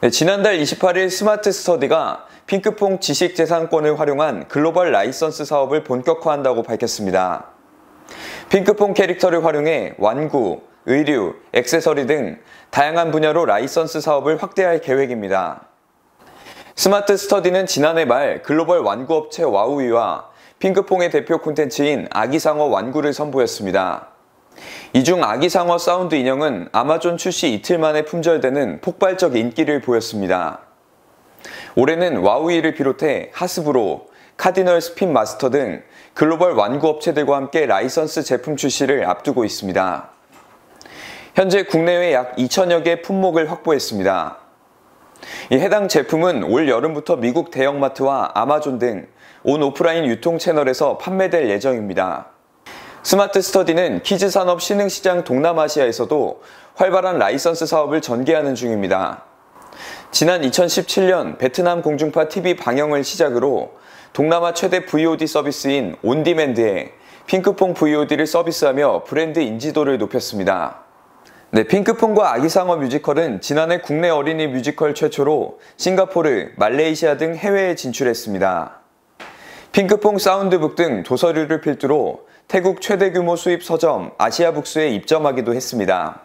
네, 지난달 28일 스마트 스터디가 핑크퐁 지식재산권을 활용한 글로벌 라이선스 사업을 본격화한다고 밝혔습니다. 핑크퐁 캐릭터를 활용해 완구, 의류, 액세서리 등 다양한 분야로 라이선스 사업을 확대할 계획입니다. 스마트 스터디는 지난해 말 글로벌 완구업체 와우이와 핑크퐁의 대표 콘텐츠인 아기상어 완구를 선보였습니다. 이중 아기상어 사운드 인형은 아마존 출시 이틀 만에 품절되는 폭발적 인기를 보였습니다. 올해는 와우이를 비롯해 하스브로, 카디널 스핀 마스터 등 글로벌 완구 업체들과 함께 라이선스 제품 출시를 앞두고 있습니다. 현재 국내외 약 2천여 개 품목을 확보했습니다. 해당 제품은 올 여름부터 미국 대형마트와 아마존 등 온 오프라인 유통 채널에서 판매될 예정입니다. 스마트 스터디는 키즈 산업 신흥시장 동남아시아에서도 활발한 라이선스 사업을 전개하는 중입니다. 지난 2017년 베트남 공중파 TV 방영을 시작으로 동남아 최대 VOD 서비스인 온디맨드에 핑크퐁 VOD를 서비스하며 브랜드 인지도를 높였습니다. 네, 핑크퐁과 아기상어 뮤지컬은 지난해 국내 어린이 뮤지컬 최초로 싱가포르, 말레이시아 등 해외에 진출했습니다. 핑크퐁 사운드북 등 도서류를 필두로 태국 최대 규모 수입 서점 아시아북스에 입점하기도 했습니다.